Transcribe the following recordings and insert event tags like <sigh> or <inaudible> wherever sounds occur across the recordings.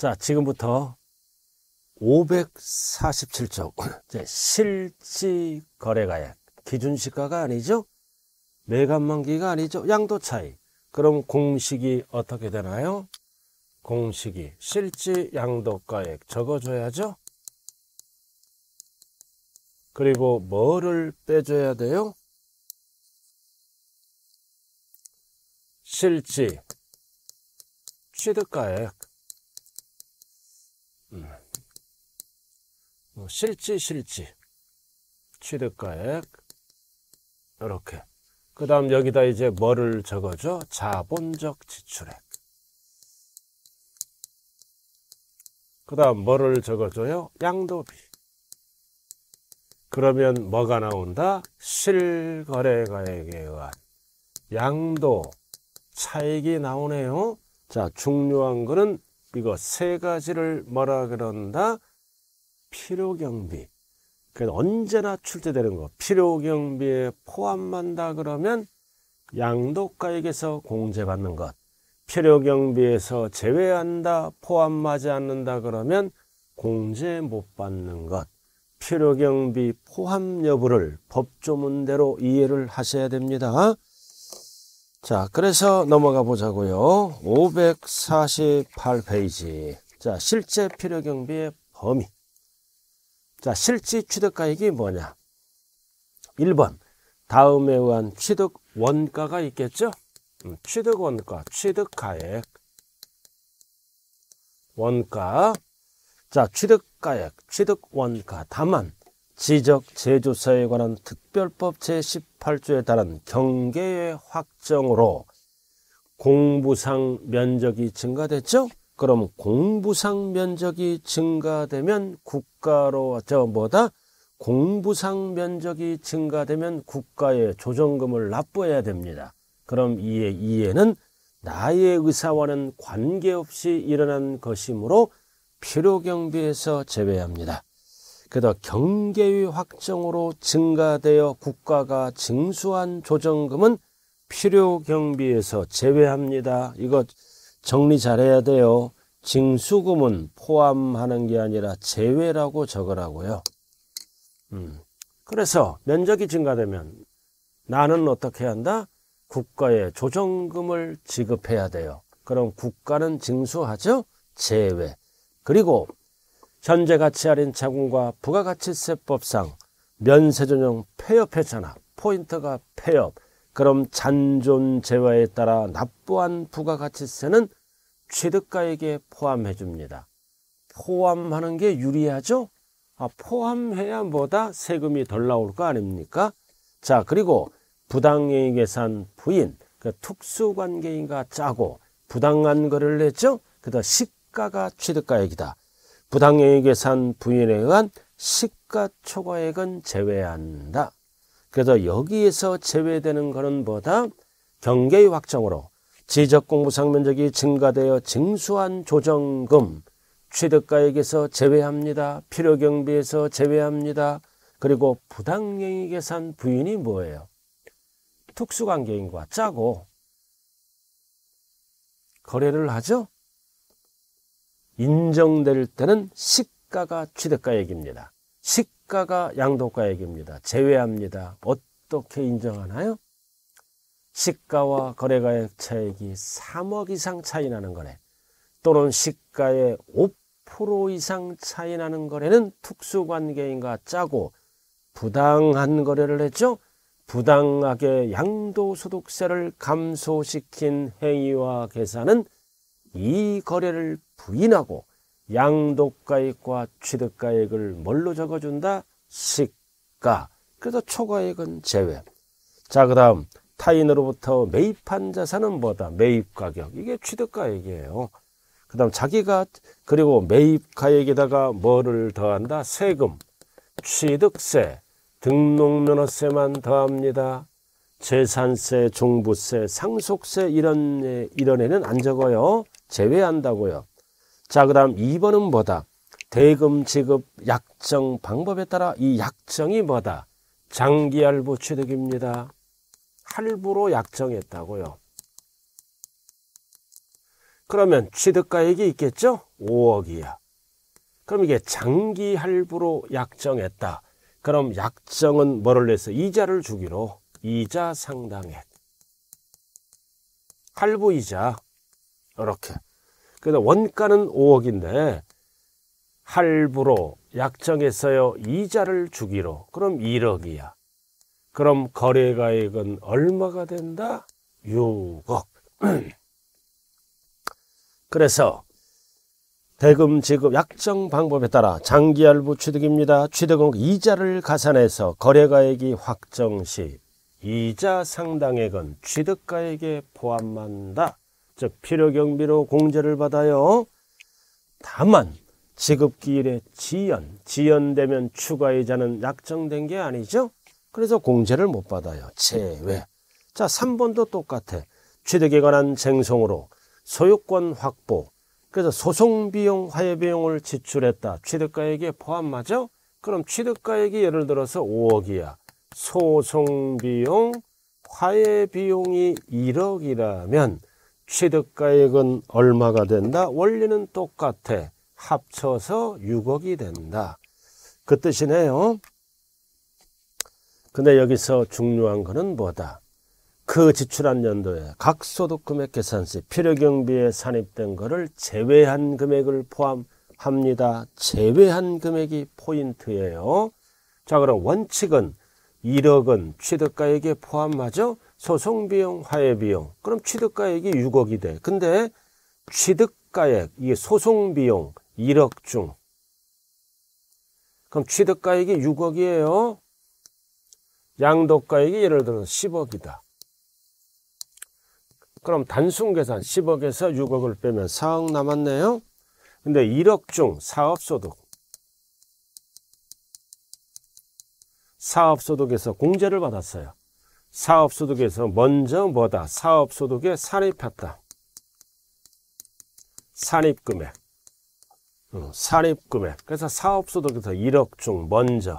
자, 지금부터 547쪽 실지 거래가액 기준 시가가 아니죠? 매각 만기가 아니죠? 양도 차이. 그럼 공식이 어떻게 되나요? 공식이 실지 양도가액 적어줘야죠. 그리고 뭐를 빼줘야 돼요? 실지 취득가액 뭐 실지 실지 취득가액 이렇게 그 다음 여기다 이제 뭐를 적어줘 자본적 지출액 그 다음 뭐를 적어줘요 양도비 그러면 뭐가 나온다 실거래가액에 의한 양도 차익이 나오네요 자 중요한 거는 이거 세 가지를 뭐라 그런다 필요경비. 그러니 언제나 출제되는 거. 필요경비에 포함한다 그러면 양도가액에서 공제받는 것. 필요경비에서 제외한다, 포함하지 않는다 그러면 공제 못 받는 것. 필요경비 포함 여부를 법조문대로 이해를 하셔야 됩니다. 자, 그래서 넘어가 보자고요. 548페이지. 자, 실제 필요경비의 범위. 자, 실지 취득가액이 뭐냐? 1번. 다음에 의한 취득 원가가 있겠죠? 음, 취득 원가, 취득 가액. 원가. 자, 취득 가액, 취득 원가. 다만, 지적 제조사에 관한 특별법 제18조에 따른 경계의 확정으로 공부상 면적이 증가됐죠? 그럼 공부상 면적이 증가되면 국가로 저 뭐다 공부상 면적이 증가되면 국가에 조정금을 납부해야 됩니다. 그럼 이에 이에는 나의 의사와는 관계없이 일어난 것이므로 필요경비에서 제외합니다. 그다 경계의 확정으로 증가되어 국가가 증수한 조정금은 필요경비에서 제외합니다. 이것 정리 잘해야 돼요. 징수금은 포함하는 게 아니라 제외라고 적으라고요. 음. 그래서 면적이 증가되면 나는 어떻게 한다? 국가에 조정금을 지급해야 돼요. 그럼 국가는 징수하죠? 제외. 그리고 현재 가치 할인 차공과 부가가치세법상 면세전용 폐업했잖아. 포인트가 폐업. 그럼 잔존재화에 따라 납부한 부가가치세는 취득가액에 포함해 줍니다. 포함하는 게 유리하죠? 아, 포함해야 뭐다 세금이 덜 나올 거 아닙니까? 자, 그리고 부당이익 계산 부인, 그 그러니까 특수관계인가 짜고 부당한 거를 냈죠? 그다 시가가 취득가액이다. 부당이익 계산 부인에 의한 시가 초과액은 제외한다. 그래서 여기에서 제외되는 것은 뭐다? 경계의 확정으로 지적 공부상 면적이 증가되어 징수한 조정금 취득가액에서 제외합니다. 필요경비에서 제외합니다. 그리고 부당행위에 산 부인이 뭐예요? 특수관계인과 짜고 거래를 하죠. 인정될 때는 시가가 취득가액입니다. 시 시가가 양도가액입니다. 제외합니다. 어떻게 인정하나요? 시가와 거래가액 차액이 3억 이상 차이 나는 거래 또는 시가의 5% 이상 차이 나는 거래는 특수관계인과 짜고 부당한 거래를 했죠. 부당하게 양도소득세를 감소시킨 행위와 계산은 이 거래를 부인하고 양도가액과 취득가액을 뭘로 적어준다? 시가. 그래서 초과액은 제외. 자, 그 다음 타인으로부터 매입한 자산은 뭐다? 매입가격. 이게 취득가액이에요. 그 다음 자기가 그리고 매입가액에다가 뭐를 더한다? 세금, 취득세, 등록면허세만 더합니다. 재산세, 종부세, 상속세 이런 이런 애는 안 적어요. 제외한다고요. 자, 그 다음 2번은 뭐다? 대금 지급 약정 방법에 따라 이 약정이 뭐다? 장기 할부 취득입니다. 할부로 약정했다고요. 그러면 취득가액이 있겠죠? 5억이야. 그럼 이게 장기 할부로 약정했다. 그럼 약정은 뭐를 내서 이자를 주기로 이자 상당액. 할부 이자. 이렇게. 그래 원가는 5억인데 할부로 약정했어요. 이자를 주기로. 그럼 1억이야. 그럼 거래가액은 얼마가 된다? 6억. <clears throat> 그래서 대금 지급 약정 방법에 따라 장기 할부 취득입니다. 취득은 이자를 가산해서 거래가액이 확정 시 이자 상당액은 취득가액에 포함한다. 즉 필요 경비로 공제를 받아요. 다만 지급기일의 지연, 지연되면 추가이자는 약정된 게 아니죠. 그래서 공제를 못 받아요. 제외. 자, 3번도 똑같아. 취득에 관한 쟁송으로 소유권 확보. 그래서 소송비용, 화해비용을 지출했다. 취득가액에 포함하죠? 그럼 취득가액이 예를 들어서 5억이야. 소송비용, 화해비용이 1억이라면 취득가액은 얼마가 된다? 원리는 똑같아. 합쳐서 6억이 된다. 그 뜻이네요. 근데 여기서 중요한 거는 뭐다? 그 지출한 연도에 각 소득금액 계산시 필요경비에 산입된 거를 제외한 금액을 포함합니다. 제외한 금액이 포인트예요. 자 그럼 원칙은 1억은 취득가액에 포함하죠? 소송 비용, 화해 비용. 그럼 취득가액이 6억이 돼. 근데 취득가액, 이게 소송 비용 1억 중. 그럼 취득가액이 6억이에요. 양도가액이 예를 들어서 10억이다. 그럼 단순 계산 10억에서 6억을 빼면 4억 남았네요. 근데 1억 중 사업소득. 사업소득에서 공제를 받았어요. 사업소득에서 먼저 뭐다? 사업소득에 산입했다. 산입금액. 어, 산입금액. 그래서 사업소득에서 1억 중 먼저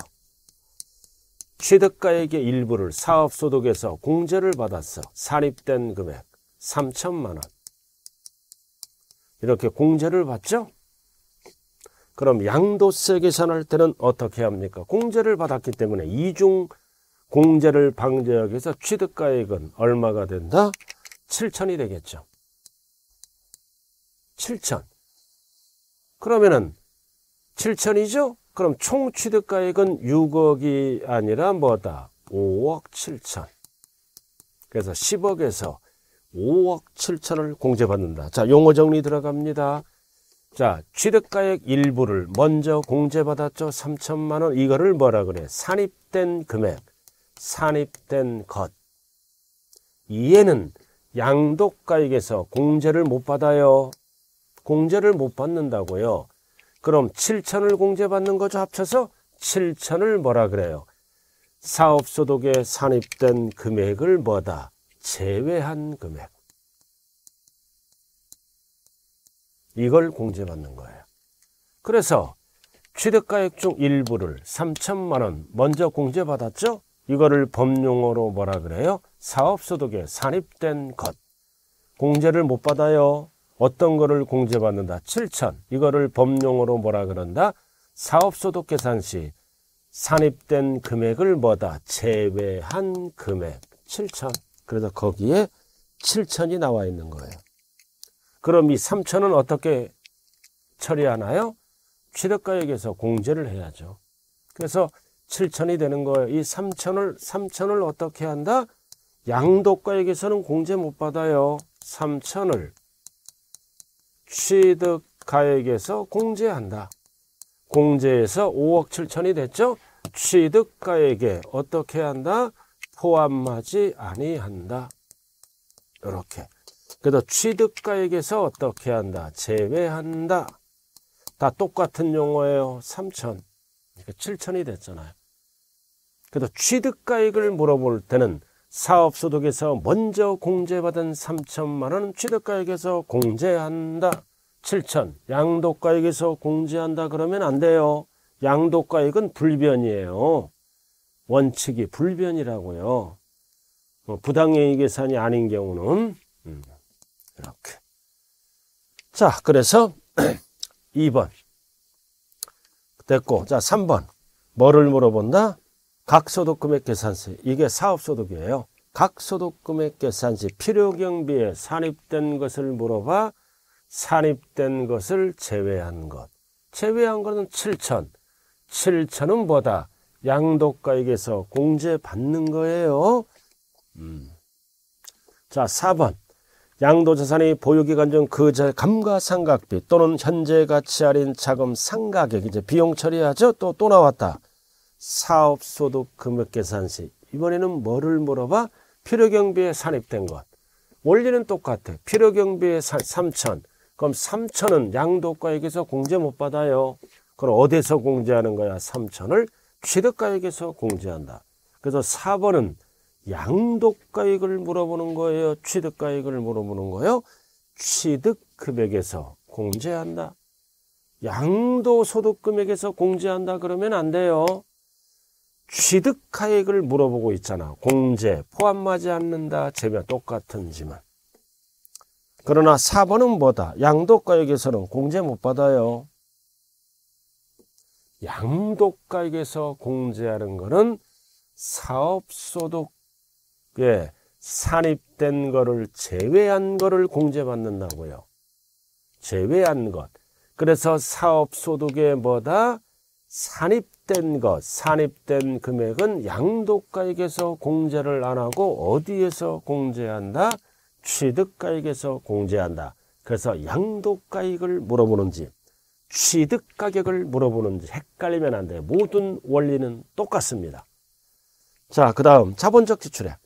취득가액의 일부를 사업소득에서 공제를 받았어. 산입된 금액 3천만 원. 이렇게 공제를 받죠? 그럼 양도세 계산할 때는 어떻게 합니까? 공제를 받았기 때문에 이중 공제를 방지하기 위해서 취득가액은 얼마가 된다? 7천이 되겠죠. 7천. 그러면은 7천이죠? 그럼 총 취득가액은 6억이 아니라 뭐다? 5억 7천. 그래서 10억에서 5억 7천을 공제받는다. 자, 용어 정리 들어갑니다. 자, 취득가액 일부를 먼저 공제받았죠. 3천만 원. 이거를 뭐라 그래? 산입된 금액. 산입된 것. 이에는 양독가에게서 공제를 못 받아요. 공제를 못 받는다고요. 그럼 7천을 공제받는 거죠. 합쳐서 7천을 뭐라 그래요. 사업소득에 산입된 금액을 뭐다? 제외한 금액. 이걸 공제받는 거예요. 그래서 취득가액 중 일부를 3천만 원 먼저 공제받았죠? 이거를 법용어로 뭐라 그래요? 사업소득에 산입된 것. 공제를 못 받아요. 어떤 거를 공제받는다? 7천. 이거를 법용어로 뭐라 그런다? 사업소득 계산 시 산입된 금액을 뭐다? 제외한 금액. 7천. 그래서 거기에 7천이 나와 있는 거예요. 그럼 이 3천은 어떻게 처리하나요? 취득가액에서 공제를 해야죠. 그래서 7천이 되는 거예요. 이 3천을 3천을 어떻게 한다? 양도가액에서는 공제 못 받아요. 3천을 취득가액에서 공제한다. 공제에서 5억 7천이 됐죠? 취득가액에 어떻게 한다? 포함하지 아니한다. 이렇게. 그래서 취득가액에서 어떻게 한다? 제외한다. 다 똑같은 용어예요. 3천. 그러니까 7천이 됐잖아요. 그래서 취득가액을 물어볼 때는 사업소득에서 먼저 공제받은 3천만 원은 취득가액에서 공제한다. 7천 양도가액에서 공제한다 그러면 안 돼요. 양도가액은 불변이에요. 원칙이 불변이라고요. 뭐 부당행위 계산이 아닌 경우는 음, 이렇게 자 그래서 2번 <clears throat> 됐고 자 3번 뭐를 물어본다? 각소득금액 계산서 이게 사업소득이에요. 각소득금액 계산시 필요경비에 산입된 것을 물어봐 산입된 것을 제외한 것 제외한 것은 7천 7천은 뭐다 양도가액에서 공제받는 거예요 음. 자 4번 양도자산이 보유기간 중 그 감가상각비 또는 현재 가치 아닌 자금 상각액 이제 비용 처리하죠 또 또 나왔다 사업소득 금액계산식 이번에는 뭐를 물어봐? 필요경비에 산입된 것 원리는 똑같아 필요경비에 3천 그럼 3천은 양도가액에서 공제 못 받아요 그럼 어디서 공제하는 거야? 3천을 취득가액에서 공제한다 그래서 4번은 양도가액을 물어보는 거예요 취득가액을 물어보는 거예요 취득금액에서 공제한다 양도소득금액에서 공제한다 그러면 안 돼요 취득하액을 물어보고 있잖아. 공제 포함하지 않는다. 재면 똑같은 지만. 그러나 4번은 뭐다? 양도가액에서는 공제 못 받아요. 양도가액에서 공제하는 것은 사업소득에 산입된 거를 제외한 거를 공제받는다고요. 제외한 것. 그래서 사업소득에 뭐다? 산입된 것, 산입된 금액은 양도가액에서 공제를 안 하고 어디에서 공제한다? 취득가액에서 공제한다. 그래서 양도가액을 물어보는지 취득가격을 물어보는지 헷갈리면 안 돼요. 모든 원리는 똑같습니다. 자, 그 다음 자본적 지출액.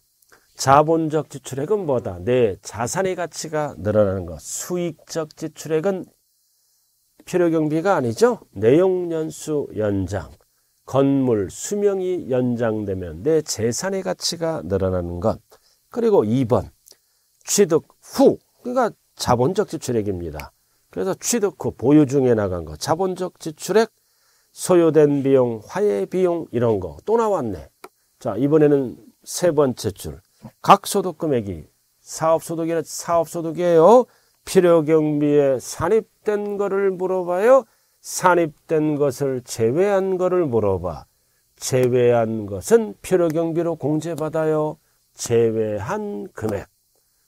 자본적 지출액은 뭐다? 내 네, 자산의 가치가 늘어나는 것. 수익적 지출액은 필요 경비가 아니죠. 내용 연수 연장. 건물 수명이 연장되면 내 재산의 가치가 늘어나는 것. 그리고 2번. 취득 후. 그러니까 자본적 지출액입니다. 그래서 취득 후 보유 중에 나간 거. 자본적 지출액, 소요된 비용, 화해 비용 이런 거 또 나왔네. 자, 이번에는 세 번째 줄. 각 소득 금액이 사업 소득이 라 사업 소득이에요. 필요경비에 산입된 것을 물어봐요. 산입된 것을 제외한 것을 물어봐. 제외한 것은 필요경비로 공제받아요. 제외한 금액.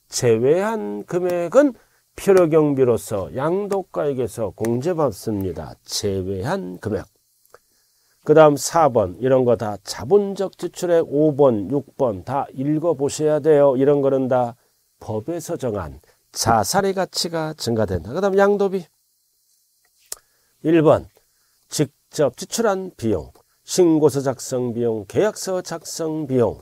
제외한 금액은 필요경비로서 양도가액에서 공제받습니다. 제외한 금액. 그 다음 4번 이런 거 다 자본적 지출액 5번 6번 다 읽어보셔야 돼요. 이런 거는 다 법에서 정한 자살의 가치가 증가된다. 그 다음 양도비. 1번 직접 지출한 비용, 신고서 작성 비용, 계약서 작성 비용,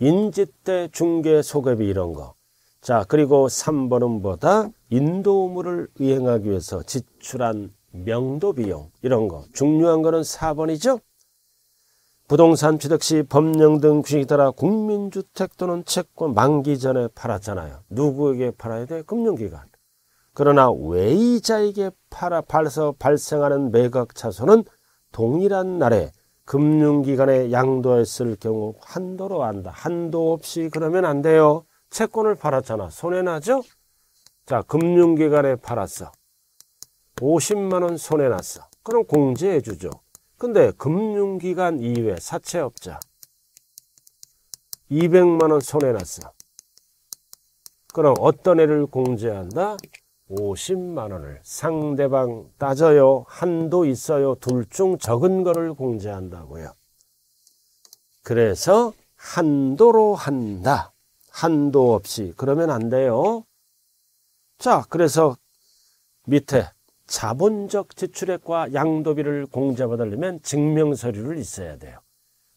인지대 중개 소개비 이런 거. 자 그리고 3번은 뭐다? 인도 의무를 이행하기 위해서 지출한 명도 비용 이런 거. 중요한 거는 4번이죠. 부동산 취득 시 법령 등 규칙에 따라 국민주택 또는 채권 만기 전에 팔았잖아요. 누구에게 팔아야 돼? 금융기관. 그러나 외이자에게 팔아 팔서 발생하는 매각 차손은 동일한 날에 금융기관에 양도했을 경우 한도로 한다. 한도 없이 그러면 안 돼요. 채권을 팔았잖아. 손해나죠? 자, 금융기관에 팔았어. 50만원 손해났어. 그럼 공제해주죠. 근데 금융기관 이외 사채업자 200만원 손해났어. 그럼 어떤 애를 공제한다? 50만원을 상대방 따져요. 한도 있어요. 둘 중 적은 거를 공제한다고요. 그래서 한도로 한다. 한도 없이 그러면 안 돼요. 자, 그래서 밑에 자본적 지출액과 양도비를 공제받으려면 증명서류를 있어야 돼요.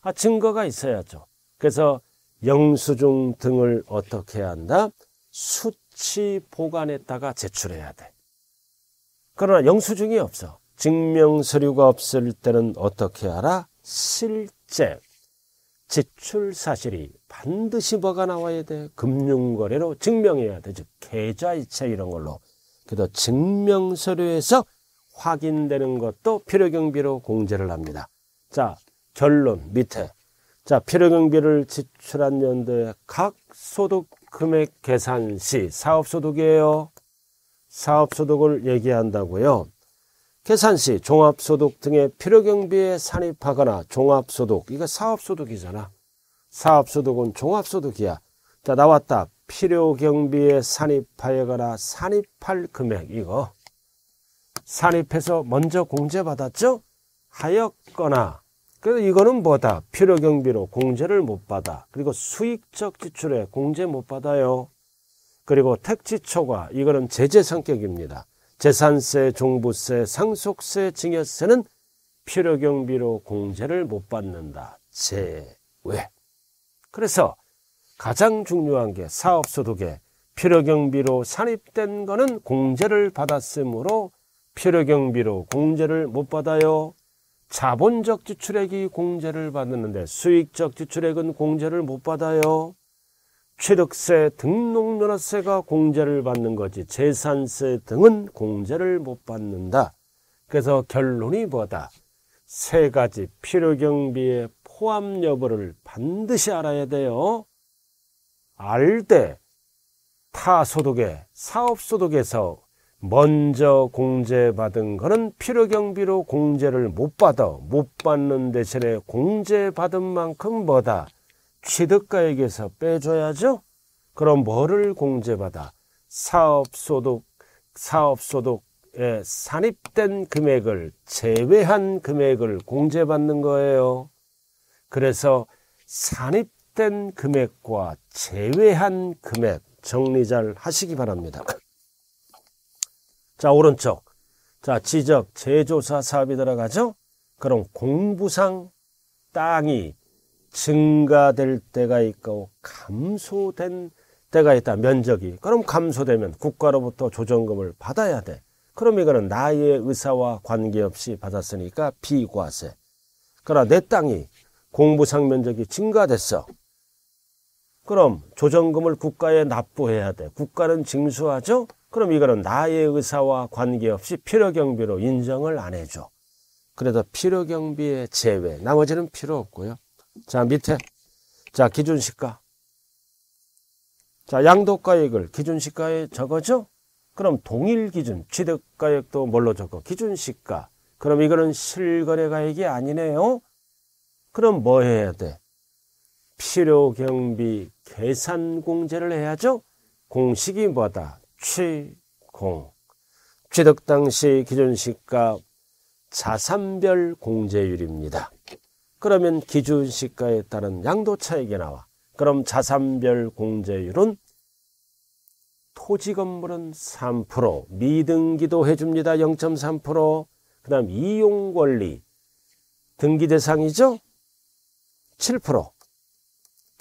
아, 증거가 있어야죠. 그래서 영수증 등을 어떻게 해야 한다? 수치 보관했다가 제출해야 돼. 그러나 영수증이 없어. 증명서류가 없을 때는 어떻게 하라? 실제 지출 사실이 반드시 뭐가 나와야 돼? 금융거래로 증명해야 돼. 즉 계좌이체 이런 걸로. 그다 증명서류에서 확인되는 것도 필요경비로 공제를 합니다. 자, 결론 밑에. 자, 필요경비를 지출한 연도의 각 소득 금액 계산 시 사업소득이에요. 사업소득을 얘기한다고요. 계산 시 종합소득 등의 필요경비에 산입하거나 종합소득, 이거 사업소득이잖아. 사업소득은 종합소득이야. 자, 나왔다. 필요 경비에 산입하여거나 산입할 금액 이거 산입해서 먼저 공제받았죠? 하였거나 그래서 이거는 뭐다? 필요 경비로 공제를 못 받아 그리고 수익적 지출에 공제 못 받아요 그리고 택지 초과 이거는 제재 성격입니다 재산세, 종부세, 상속세, 증여세는 필요 경비로 공제를 못 받는다 제외 그래서 가장 중요한 게 사업소득에 필요경비로 산입된 거는 공제를 받았으므로 필요경비로 공제를 못 받아요. 자본적 지출액이 공제를 받는데 수익적 지출액은 공제를 못 받아요. 취득세, 등록면허세가 공제를 받는 거지 재산세 등은 공제를 못 받는다. 그래서 결론이 뭐다? 세 가지 필요경비의 포함 여부를 반드시 알아야 돼요. 알때 타소득에 사업소득에서 먼저 공제받은 거는 필요경비로 공제를 못 받아 못 받는 대신에 공제받은 만큼 뭐다 취득가액에서 빼줘야죠 그럼 뭐를 공제받아 사업소득 사업소득에 산입된 금액을 제외한 금액을 공제받는 거예요 그래서 산입 합된 금액과 제외한 금액 정리 잘 하시기 바랍니다. 자, 오른쪽. 자, 지적, 재조사 사업이 들어가죠? 그럼 공부상 땅이 증가될 때가 있고 감소된 때가 있다. 면적이. 그럼 감소되면 국가로부터 조정금을 받아야 돼. 그럼 이거는 나의 의사와 관계없이 받았으니까 비과세. 그러나 내 땅이 공부상 면적이 증가됐어. 그럼 조정금을 국가에 납부해야 돼. 국가는 징수하죠? 그럼 이거는 나의 의사와 관계없이 필요경비로 인정을 안 해줘. 그래서 필요경비의 제외. 나머지는 필요 없고요. 자, 밑에. 자, 기준시가. 자, 양도가액을 기준시가에 적어죠? 그럼 동일 기준, 취득가액도 뭘로 적어? 기준시가. 그럼 이거는 실거래가액이 아니네요? 그럼 뭐 해야 돼? 필요 경비 계산 공제를 해야죠. 공식이 뭐다? 취공. 취득 당시 기준 시가 자산별 공제율입니다. 그러면 기준 시가에 따른 양도 차익이 나와. 그럼 자산별 공제율은 토지 건물은 3%, 미등기도 해줍니다. 0.3%. 그 다음 이용 권리. 등기 대상이죠? 7%.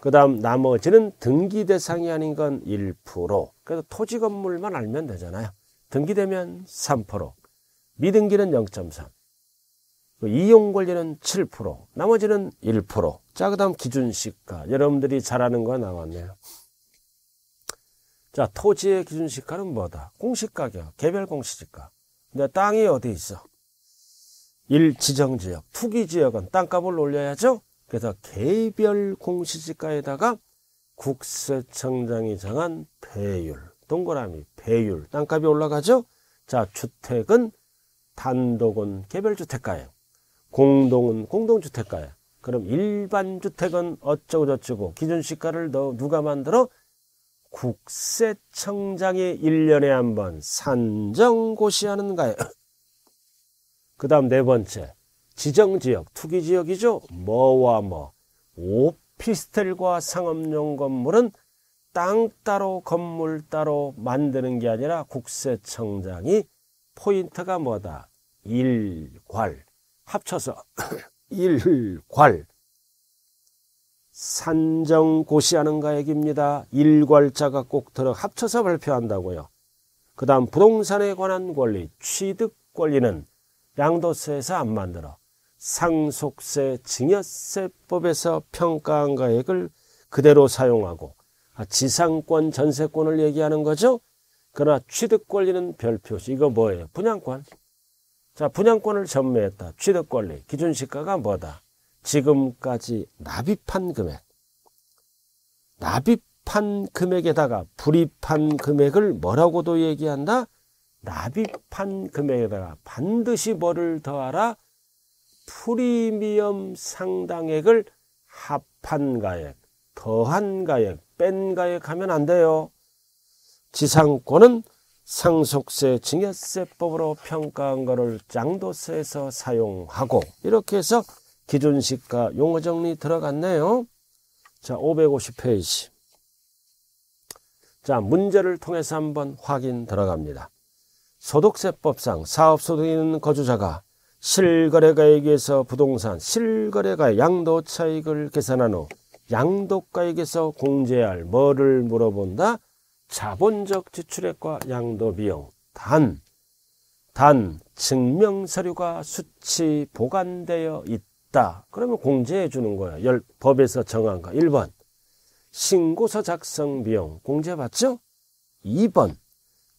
그 다음 나머지는 등기 대상이 아닌 건 1%. 그래서 토지 건물만 알면 되잖아요. 등기되면 3%. 미등기는 0.3. 그 이용 권리는 7%. 나머지는 1%. 자, 그 다음 기준시가. 여러분들이 잘 아는 거 나왔네요. 자, 토지의 기준시가는 뭐다? 공시가격, 개별 공시지가. 근데 땅이 어디 있어? 1 지정지역, 투기지역은 땅값을 올려야죠? 그래서 개별 공시지가에다가 국세청장이 정한 배율, 동그라미 배율, 땅값이 올라가죠? 자, 주택은 단독은 개별주택가에, 공동은 공동주택가에. 그럼 일반주택은 어쩌고저쩌고 기준시가를 너 누가 만들어? 국세청장이 1년에한 번 산정고시하는 가요. 그 다음 네 번째. 지정지역, 투기지역이죠. 뭐와 뭐. 오피스텔과 상업용 건물은 땅 따로 건물 따로 만드는 게 아니라 국세청장이 포인트가 뭐다? 일괄. 합쳐서 <coughs> 일괄. 산정고시하는 가액입니다. 일괄자가 꼭 들어 합쳐서 발표한다고요. 그 다음 부동산에 관한 권리, 취득 권리는 양도세에서 안 만들어. 상속세, 증여세법에서 평가한 가액을 그대로 사용하고 아, 지상권, 전세권을 얘기하는 거죠. 그러나 취득권리는 별표시. 이거 뭐예요? 분양권. 자, 분양권을 전매했다. 취득권리. 기준시가가 뭐다? 지금까지 납입한 금액. 납입한 금액에다가 불입한 금액을 뭐라고도 얘기한다? 납입한 금액에다가 반드시 뭐를 더하라? 프리미엄 상당액을 합한 가액, 더한 가액, 뺀 가액하면 안 돼요. 지상권은 상속세 증여세법으로 평가한 거를 장도세에서 사용하고 이렇게 해서 기준시가 용어 정리 들어갔네요. 자, 550페이지. 자, 문제를 통해서 한번 확인 들어갑니다. 소득세법상 사업소득이 거주자가 실거래가액에서 부동산 실거래가 양도 차익을 계산한 후 양도가액에서 공제할 뭐를 물어본다? 자본적 지출액과 양도 비용 단, 단 증명서류가 수치 보관되어 있다 그러면 공제해 주는 거야 열, 법에서 정한 거 1번 신고서 작성 비용 공제받죠? 2번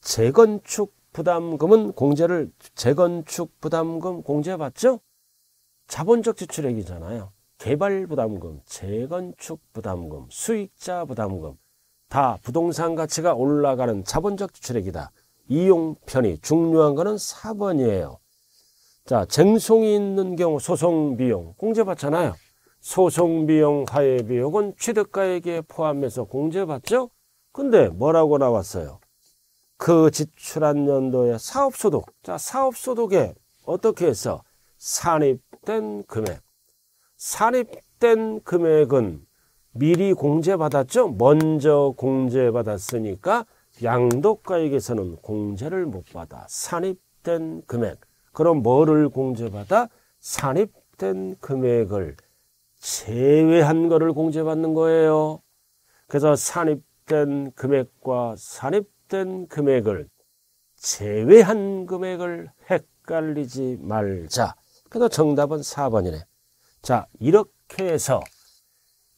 재건축 부담금은 공제를 재건축 부담금 공제 받죠? 자본적 지출액이잖아요. 개발 부담금, 재건축 부담금, 수익자 부담금 다 부동산 가치가 올라가는 자본적 지출액이다. 이용편의 중요한 거는 4번이에요. 자, 쟁송이 있는 경우 소송 비용 공제 받잖아요. 소송 비용, 화해 비용은 취득가액에 포함해서 공제 받죠? 근데 뭐라고 나왔어요? 그 지출한 연도의 사업소득. 자, 사업소득에 어떻게 해서 산입된 금액. 산입된 금액은 미리 공제받았죠? 먼저 공제받았으니까 양도가액에서는 공제를 못 받아. 산입된 금액. 그럼 뭐를 공제받아? 산입된 금액을 제외한 거를 공제받는 거예요. 그래서 산입된 금액과 산입 약속된 금액을 제외한 금액을 헷갈리지 말자. 그래서 정답은 4번이네. 자, 이렇게 해서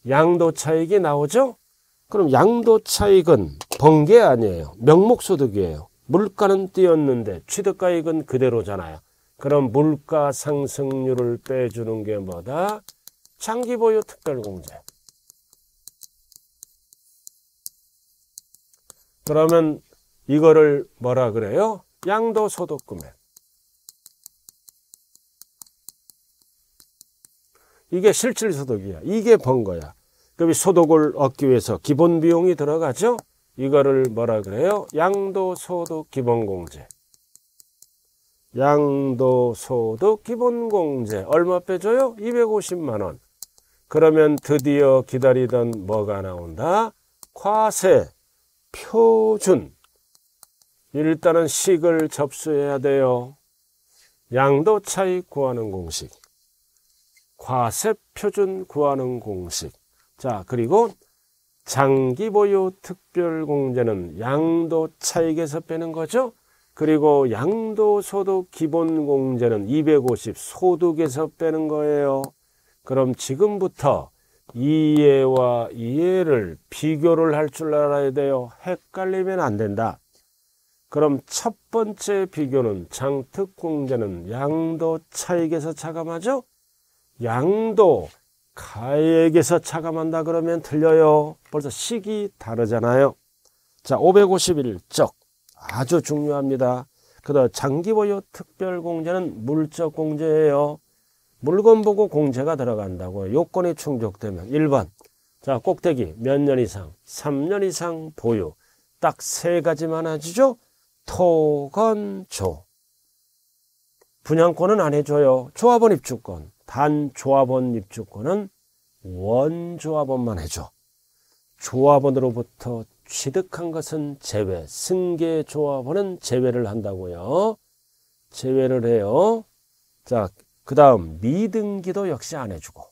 양도 차익이 나오죠? 그럼 양도 차익은 번개 아니에요. 명목소득이에요. 물가는 뛰었는데 취득가액은 그대로잖아요. 그럼 물가 상승률을 빼주는 게 뭐다? 장기보유 특별공제. 그러면 이거를 뭐라 그래요? 양도소득금액. 이게 실질소득이야. 이게 번 거야. 그럼 소득을 얻기 위해서 기본 비용이 들어가죠? 이거를 뭐라 그래요? 양도소득 기본공제. 양도소득 기본공제. 얼마 빼줘요? 250만원. 그러면 드디어 기다리던 뭐가 나온다? 과세. 표준 일단은 식을 접수해야 돼요. 양도 차이 구하는 공식 과세 표준 구하는 공식 자 그리고 장기 보유 특별 공제는 양도 차익에서 빼는 거죠. 그리고 양도소득 기본공제는 250 소득에서 빼는 거예요. 그럼 지금부터 이해와 이해를 비교를 할 줄 알아야 돼요. 헷갈리면 안 된다. 그럼 첫 번째 비교는 장특공자는 양도 차익에서 차감하죠? 양도 가액에서 차감한다 그러면 틀려요. 벌써 식이 다르잖아요. 자, 551적. 아주 중요합니다. 그다음 장기보유 특별공제는 물적공제예요. 물건 보고 공제가 들어간다고 요건이 충족되면 1번 자 꼭대기 몇 년 이상 3년 이상 보유 딱 세 가지만 해주죠 토건조 분양권은 안 해줘요 조합원 입주권 반조합원 입주권은 원조합원만 해줘 조합원으로부터 취득한 것은 제외 승계조합원은 제외를 한다고요 제외를 해요 자그 다음 미등기도 역시 안 해주고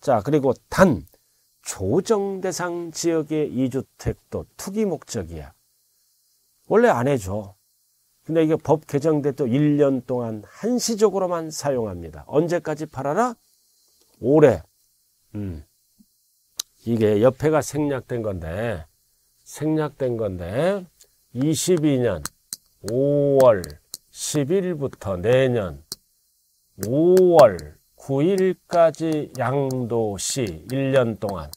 자 그리고 단 조정 대상 지역의 이주택도 투기 목적이야. 원래 안 해줘. 근데 이게 법 개정돼 또 1년 동안 한시적으로만 사용합니다. 언제까지 팔아라? 올해. 음. 이게 옆에가 생략된 건데 생략된 건데 22년 5월 10일부터 내년 5월 9일까지 양도시 1년 동안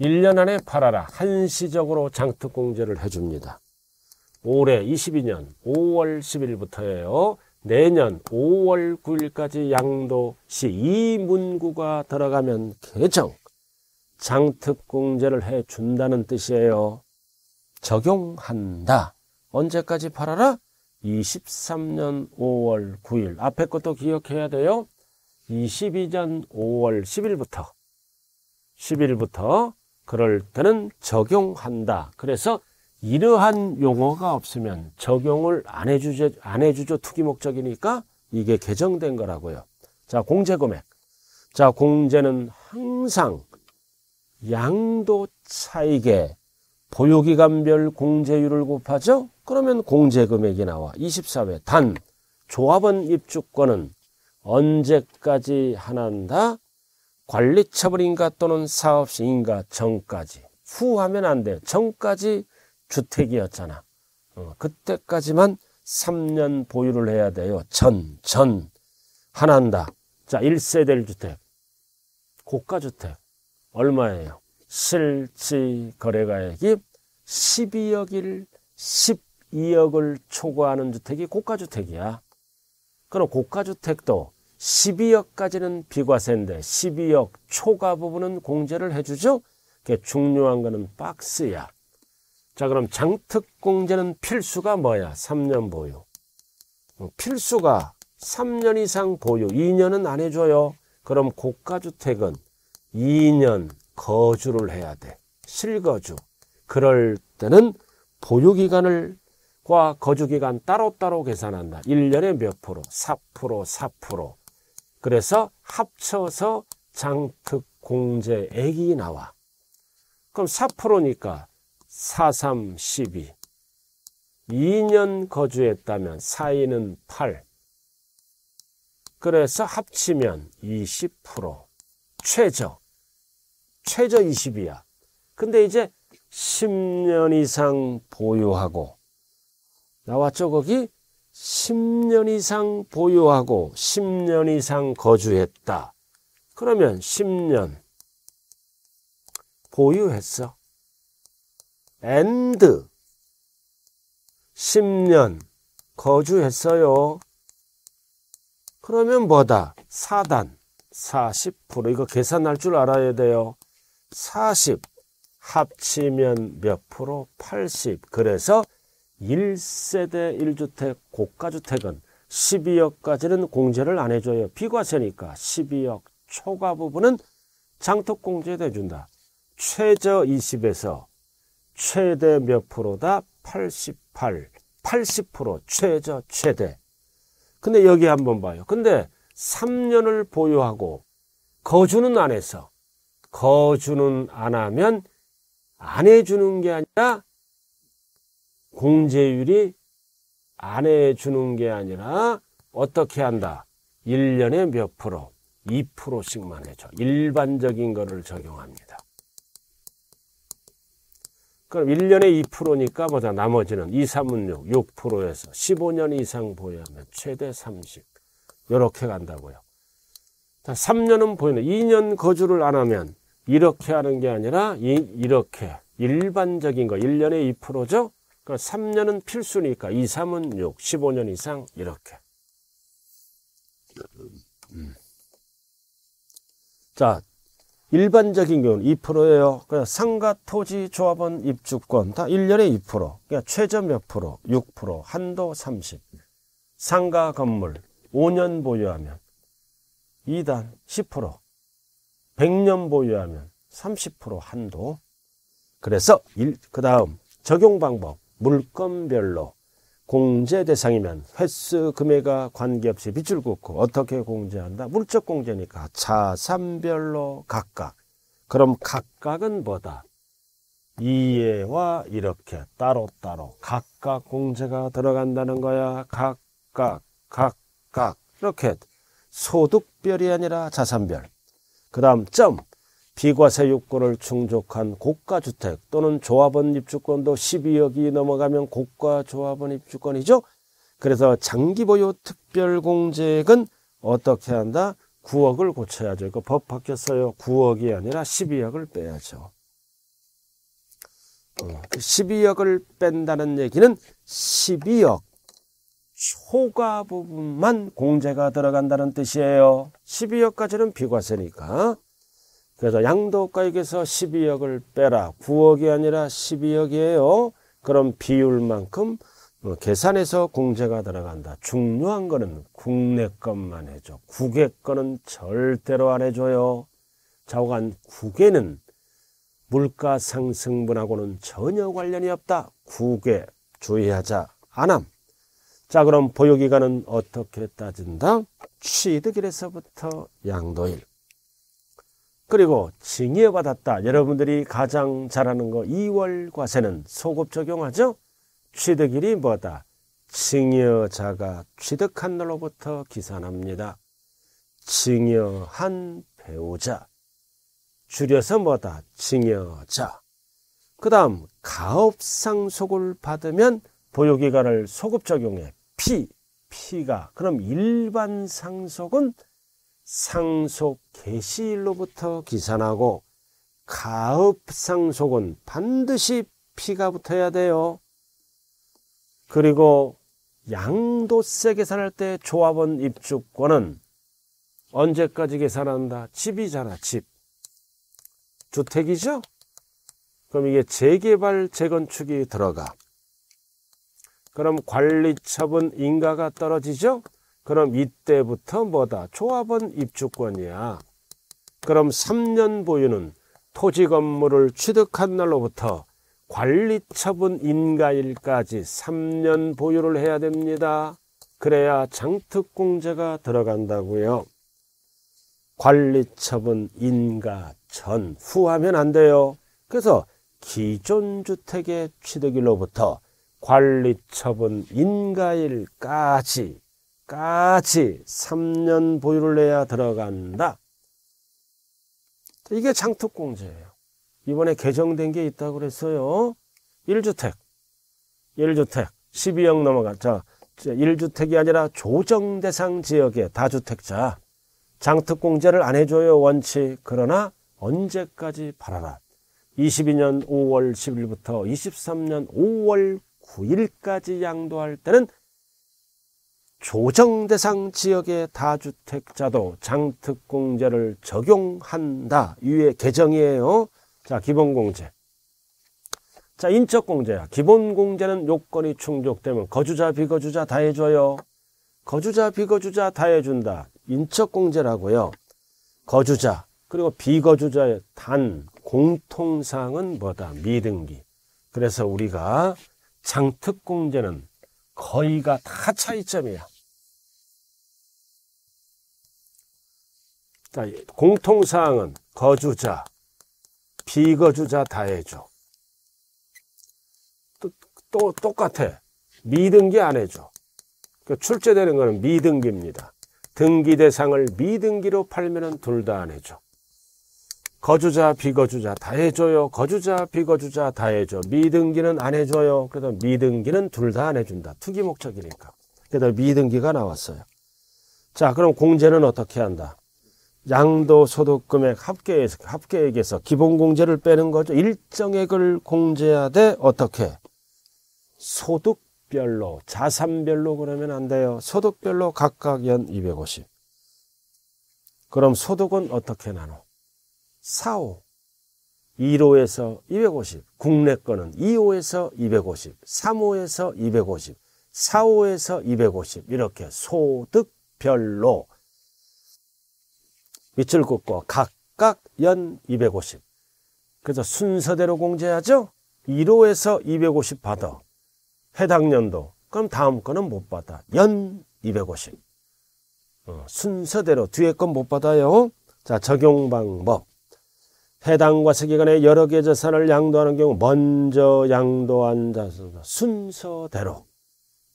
1년 안에 팔아라 한시적으로 장특공제를 해줍니다. 올해 22년 5월 10일부터예요. 내년 5월 9일까지 양도시 이 문구가 들어가면 개정 장특공제를 해준다는 뜻이에요. 적용한다. 언제까지 팔아라? 23년 5월 9일 앞에 것도 기억해야 돼요. 22년 5월 10일부터 10일부터 그럴 때는 적용한다. 그래서 이러한 용어가 없으면 적용을 안 해주죠, 안 해주죠. 투기 목적이니까 이게 개정된 거라고요. 자, 공제 금액. 자, 공제는 항상 양도 차익에 보유기간별 공제율을 곱하죠? 그러면 공제금액이 나와. 24회. 단, 조합원 입주권은 언제까지 하나한다? 관리처분인가 또는 사업시인가 전까지. 후하면 안 돼. 전까지 주택이었잖아. 어, 그때까지만 3년 보유를 해야 돼요. 전, 전. 하나한다. 자, 1세대를 주택. 고가주택. 얼마예요? 실지 거래가액이 12억일 12억을 초과하는 주택이 고가주택이야. 그럼 고가주택도 12억까지는 비과세인데 12억 초과 부분은 공제를 해주죠. 그게 중요한 거는 박스야. 자 그럼 장특공제는 필수가 뭐야? 3년 보유. 음, 필수가 3년 이상 보유, 2년은 안 해줘요. 그럼 고가주택은 2년 거주를 해야 돼. 실거주. 그럴 때는 보유기간을 과 거주기간 따로따로 계산한다. 1년에 몇 프로? 4%, 4%. 그래서 합쳐서 장특공제액이 나와. 그럼 4%니까 4, 3, 12. 2년 거주했다면 4인은 8. 그래서 합치면 20%. 최저. 최저 20이야. 근데 이제 10년 이상 보유하고 나와 저거기 10년 이상 보유하고 10년 이상 거주했다. 그러면 10년 보유했어. and 10년 거주했어요. 그러면 뭐다? 4단 40% 이거 계산할 줄 알아야 돼요. 40 합치면 몇 프로? 80 그래서 1세대 1주택 고가주택은 12억까지는 공제를 안 해줘요. 비과세니까 12억 초과 부분은 장터 공제돼 준다. 최저 20에서 최대 몇 프로다? 88, 80% 최저 최대. 근데 여기 한번 봐요. 근데 3년을 보유하고 거주는 안 해서 거주는 안 하면 안 해주는 게 아니라 공제율이 안 해주는 게 아니라 어떻게 한다? 1년에 몇 프로? 2%씩만 해줘. 일반적인 거를 적용합니다. 그럼 1년에 2%니까 보다 나머지는 2, 3은 6, 6%에서 15년 이상 보유하면 최대 30. 이렇게 간다고요. 3년은 보이네. 2년 거주를 안 하면 이렇게 하는 게 아니라 이, 렇게 일반적인 거 1년에 2%죠. 그러 3년은 필수니까 2, 3은 6, 15년 이상 이렇게. 음. 자, 일반적인 경우는 2%예요. 그냥 상가 토지 조합원 입주권 다 1년에 2%. 그냥 최저 몇 프로? 6%. 한도 30. 상가 건물 5년 보유하면 2단 10%. 100년 보유하면 30% 한도. 그래서 그 다음 적용 방법 물건별로 공제 대상이면 횟수 금액과 관계없이 빗을 긋고 어떻게 공제한다? 물적 공제니까 자산별로 각각. 그럼 각각은 뭐다? 이해와 이렇게 따로따로 각각 공제가 들어간다는 거야. 각각, 각각. 이렇게 소득별이 아니라 자산별. 그 다음 점 비과세 요건을 충족한 고가주택 또는 조합원 입주권도 12억이 넘어가면 고가조합원 입주권이죠. 그래서 장기보유 특별공제액은 어떻게 한다? 9억을 고쳐야죠. 이거 법 바뀌었어요. 9억이 아니라 12억을 빼야죠. 12억을 어, 그 뺀다는 얘기는 12억 초과 부분만 공제가 들어간다는 뜻이에요. 12억까지는 비과세니까. 그래서 양도가액에서 12억을 빼라. 9억이 아니라 12억이에요. 그럼 비율만큼 뭐 계산해서 공제가 들어간다. 중요한 거는 국내 것만 해줘. 국외 거는 절대로 안 해줘요. 자오간 국외는 물가 상승분하고는 전혀 관련이 없다. 국외 주의하자. 안함. 자 그럼 보유기간은 어떻게 따진다? 취득일에서부터 양도일 그리고 징여받았다. 여러분들이 가장 잘하는 거 2월 과세는 소급 적용하죠? 취득일이 뭐다? 징여자가 취득한 날로부터 기산합니다. 징여한 배우자. 줄여서 뭐다? 징여자. 그 다음 가업상속을 받으면 보유기간을 소급 적용해 P, P가 그럼 일반 상속은 상속 개시일로부터 기산하고 가업 상속은 반드시 P가 붙어야 돼요. 그리고 양도세 계산할 때 조합원 입주권은 언제까지 계산한다? 집이잖아, 집. 주택이죠? 그럼 이게 재개발, 재건축이 들어가. 그럼 관리처분 인가가 떨어지죠? 그럼 이때부터 뭐다? 조합원 입주권이야. 그럼 3년 보유는 토지 건물을 취득한 날로부터 관리처분 인가일까지 3년 보유를 해야 됩니다. 그래야 장특공제가 들어간다고요. 관리처분 인가 전 후하면 안 돼요. 그래서 기존 주택의 취득일로부터 관리 처분 인가일까지 까지 3년 보유를 내야 들어간다. 이게 장특공제예요. 이번에 개정된 게 있다고 그랬어요. 1주택. 1주택. 12억 넘어가자. 1주택이 아니라 조정 대상 지역의 다주택자. 장특공제를 안 해줘요, 원칙. 그러나 언제까지 팔아라. 22년 5월 10일부터 23년 5월 9일까지 양도할 때는 조정 대상 지역의 다주택자도 장특공제를 적용한다. 위의 개정이에요. 자, 기본공제. 자, 인적공제야. 기본공제는 요건이 충족되면 거주자, 비거주자 다 해줘요. 거주자, 비거주자 다 해준다. 인적공제라고요. 거주자, 그리고 비거주자의 단, 공통상은 뭐다? 미등기. 그래서 우리가 장특공제는 거의가 다 차이점이야. 자, 공통사항은 거주자, 비거주자 다 해줘. 또, 또 똑같아. 미등기 안 해줘. 그러니까 출제되는 거는 미등기입니다. 등기 대상을 미등기로 팔면은 둘 다 안 해줘. 거주자 비거주자 다 해줘요. 거주자 비거주자 다 해줘. 미등기는 안 해줘요. 그래서 미등기는 둘 다 안 해준다. 투기 목적이니까. 그래서 미등기가 나왔어요. 자 그럼 공제는 어떻게 한다? 양도 소득금액 합계에서, 합계액에서 기본공제를 빼는 거죠. 일정액을 공제하되 어떻게? 소득별로 자산별로 그러면 안 돼요. 소득별로 각각 연 250. 그럼 소득은 어떻게 나눠? 45. 2호에서 250, 국내 거는 2호에서 250, 3호에서 250, 4호에서 250 이렇게 소득별로 밑줄 긋고 각각 연 250. 그래서 순서대로 공제하죠. 1호에서 250 받아. 해당 연도. 그럼 다음 거는 못 받아. 연 250. 어, 순서대로 뒤에 건 못 받아요. 자, 적용 방법. 해당과 세계관의 여러 개의 재산을 양도하는 경우 먼저 양도한 자선 순서대로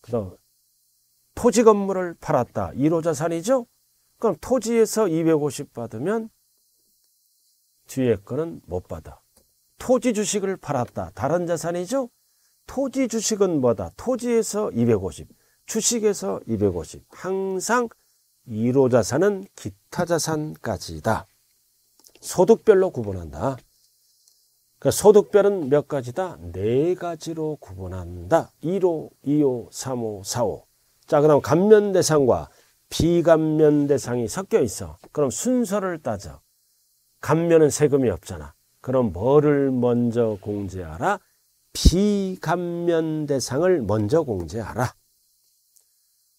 그래 토지 건물을 팔았다. 1호 자산이죠. 그럼 토지에서 250 받으면 뒤에 거는 못 받아. 토지 주식을 팔았다. 다른 자산이죠. 토지 주식은 뭐다? 토지에서 250, 주식에서 250. 항상 1호 자산은 기타 자산까지다. 소득별로 구분한다. 그 소득별은 몇 가지다? 네 가지로 구분한다. 1호, 2호, 3호, 4호. 자, 그다 감면 대상과 비감면 대상이 섞여 있어. 그럼 순서를 따져. 감면은 세금이 없잖아. 그럼 뭐를 먼저 공제하라? 비감면 대상을 먼저 공제하라.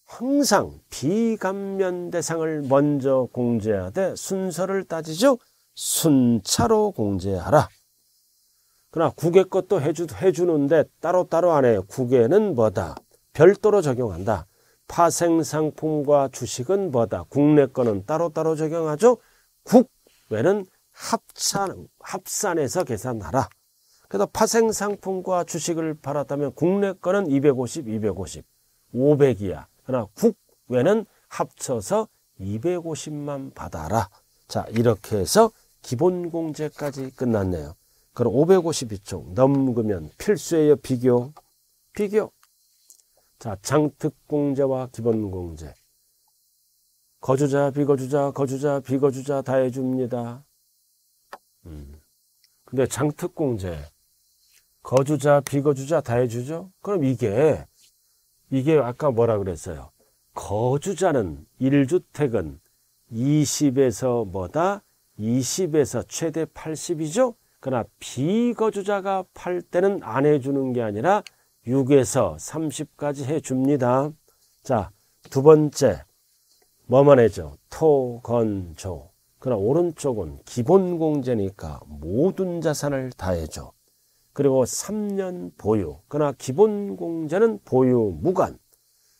항상 비감면 대상을 먼저 공제하되 순서를 따지죠. 순차로 공제하라. 그러나 국외 것도 해주, 해주는데 따로따로 안 해요. 국외는 뭐다? 별도로 적용한다. 파생상품과 주식은 뭐다? 국내 거는 따로따로 적용하죠. 국외는 합산, 합산해서 계산하라. 그래서 파생상품과 주식을 팔았다면 국내 거는 250, 250, 500이야. 그러나 국외는 합쳐서 250만 받아라. 자, 이렇게 해서 기본 공제까지 끝났네요. 그럼 552쪽 넘으면 필수예요. 비교. 비교. 자, 장특공제와 기본공제. 거주자, 비거주자, 거주자, 비거주자 다 해줍니다. 음. 근데 장특공제, 거주자, 비거주자 다 해주죠? 그럼 이게, 이게 아까 뭐라 그랬어요? 거주자는 1주택은 20에서 뭐다? 20에서 최대 80이죠. 그러나 비거주자가 팔 때는 안 해주는 게 아니라 6에서 30까지 해줍니다. 자, 두 번째. 뭐만 해죠? 토, 건, 조. 그러나 오른쪽은 기본 공제니까 모든 자산을 다 해줘. 그리고 3년 보유. 그러나 기본 공제는 보유 무관.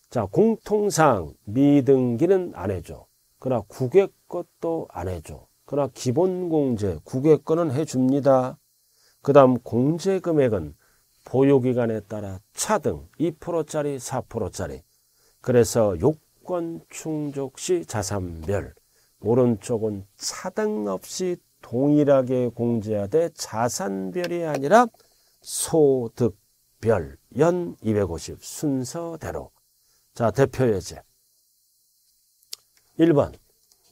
자, 공통상 미등기는 안 해줘. 그러나 국외 것도 안 해줘. 그러나 기본공제, 국외권은 해줍니다. 그 다음 공제금액은 보유기간에 따라 차등 2%짜리, 4%짜리. 그래서 요건 충족 시 자산별. 오른쪽은 차등 없이 동일하게 공제하되 자산별이 아니라 소득별 연 250 순서대로. 자, 대표 예제. 1번.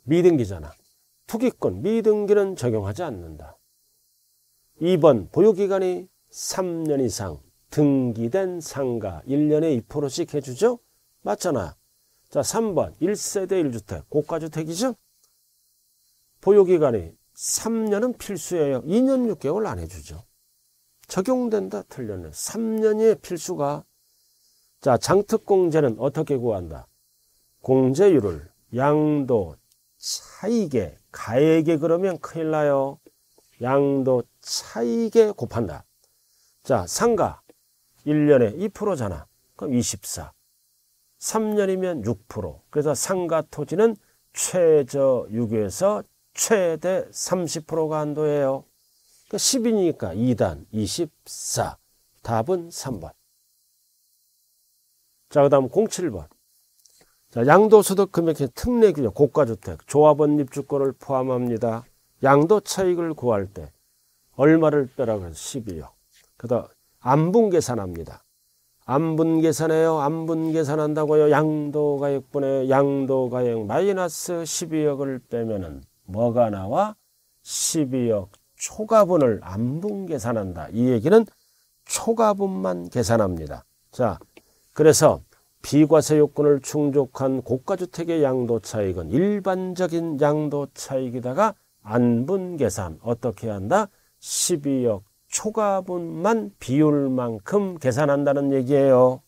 미등기잖아. 투기권, 미등기는 적용하지 않는다. 2번 보유기간이 3년 이상 등기된 상가 1년에 2%씩 해주죠? 맞잖아. 자 3번 1세대 1주택 고가주택이죠? 보유기간이 3년은 필수예요. 2년 6개월 안 해주죠. 적용된다 틀렸네. 3년이 필수가 자 장특공제는 어떻게 구한다? 공제율을 양도 차익의 가에게 그러면 큰일 나요. 양도 차익에 곱한다. 자, 상가 1년에 2%잖아. 그럼 24. 3년이면 6%. 그래서 상가 토지는 최저 6에서 최대 30%가 한도예요. 10이니까 2단 24. 답은 3번. 자, 그 다음 07번. 자, 양도소득 금액의 특례 규정, 고가주택, 조합원 입주권을 포함합니다. 양도 차익을 구할 때 얼마를 빼라고 해서 12억. 그다 안분 계산합니다. 안분 계산해요. 안분 계산한다고요. 양도가액분의 양도가액 마이너스 12억을 빼면은 뭐가 나와? 12억 초과분을 안분 계산한다. 이 얘기는 초과분만 계산합니다. 자, 그래서 비과세 요건을 충족한 고가주택의 양도차익은 일반적인 양도차익이다가 안분계산 어떻게 한다? 12억 초과분만 비율만큼 계산한다는 얘기예요.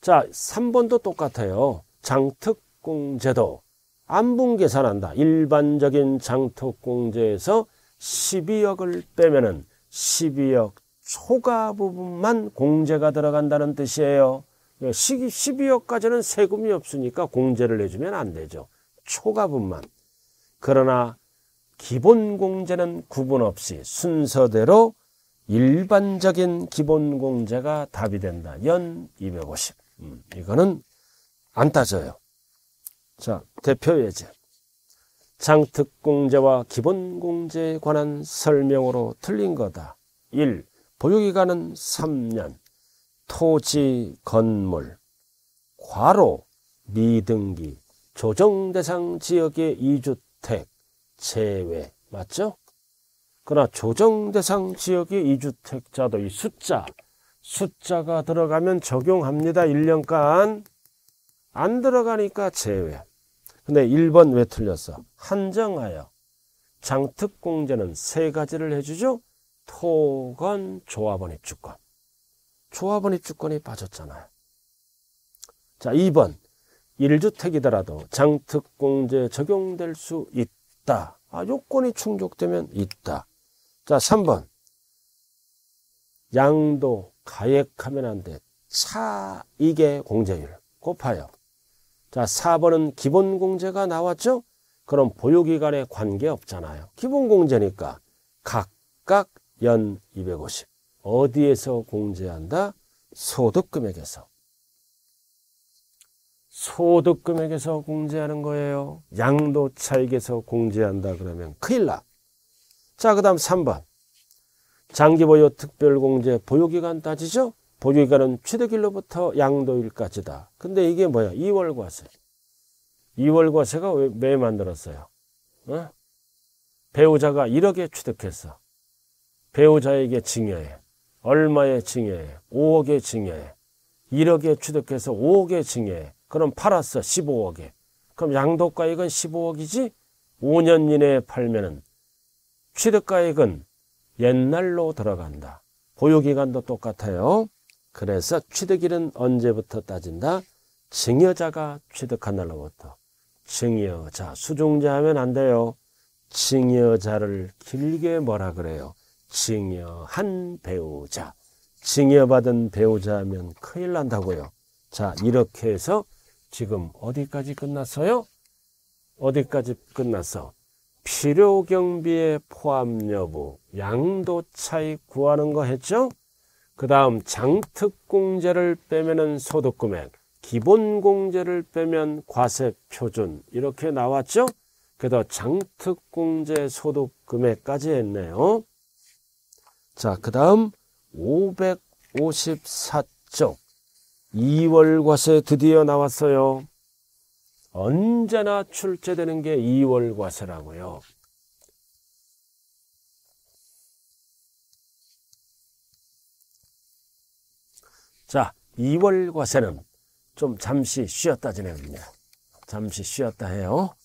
자, 3번도 똑같아요. 장특공제도 안분 계산한다. 일반적인 장특공제에서 12억을 빼면 12억 소가 부분만 공제가 들어간다는 뜻이에요. 12억까지는 예, 세금이 없으니까 공제를 내주면 안 되죠. 초가분만. 그러나 기본 공제는 구분 없이 순서대로 일반적인 기본 공제가 답이 된다. 연 250. 음, 이거는 안 따져요. 자, 대표 예제. 장특공제와 기본공제에 관한 설명으로 틀린 거다. 1. 보유기간은 3년, 토지, 건물, 과로, 미등기, 조정대상 지역의 이주택 제외 맞죠? 그러나 조정대상 지역의 이주택자도 이 숫자 숫자가 들어가면 적용합니다. 1년간 안 들어가니까 제외. 근데 1번 왜 틀렸어? 한정하여 장특공제는 세 가지를 해주죠. 토건 조합원의 주권. 조합원의 주권이 빠졌잖아요. 자, 2번. 1주택이더라도 장특공제 적용될 수 있다. 아, 요건이 충족되면 있다. 자, 3번. 양도 가액하면 안 돼. 차익의 공제율 곱하여. 자, 4번은 기본 공제가 나왔죠? 그럼 보유기간에 관계없잖아요. 기본 공제니까 각각 연 250. 어디에서 공제한다? 소득금액에서. 소득금액에서 공제하는 거예요. 양도차익에서 공제한다 그러면 큰일 나. 자, 그 다음 3번. 장기보유 특별공제 보유기간 따지죠? 보유기간은 취득일로부터 양도일까지다. 근데 이게 뭐야? 2월 과세. 2월 과세가 왜, 왜 만들었어요? 어? 배우자가 1억에 취득했어. 배우자에게 증여해 얼마에 증여해 5억에 증여해 1억에 취득해서 5억에 증여해 그럼 팔았어. 15억에. 그럼 양도가액은 15억이지 5년 이내에 팔면은 취득가액은 옛날로 들어간다. 보유기간도 똑같아요. 그래서 취득일은 언제부터 따진다? 증여자가 취득한 날로부터. 증여자, 수중자 하면 안 돼요. 증여자를 길게 뭐라 그래요? 증여한 배우자. 증여받은 배우자 면 큰일 난다고요. 자, 이렇게 해서 지금 어디까지 끝났어요? 어디까지 끝났어? 필요 경비의 포함 여부, 양도 차이 구하는 거 했죠? 그 다음 장특공제를 빼면 소득금액, 기본공제를 빼면 과세표준 이렇게 나왔죠? 그래서 장특공제 소득금액까지 했네요. 자, 그 다음 554쪽 2월 과세 드디어 나왔어요. 언제나 출제되는 게 2월 과세라고요. 자, 2월 과세는 좀 잠시 쉬었다 지내합니요 잠시 쉬었다 해요.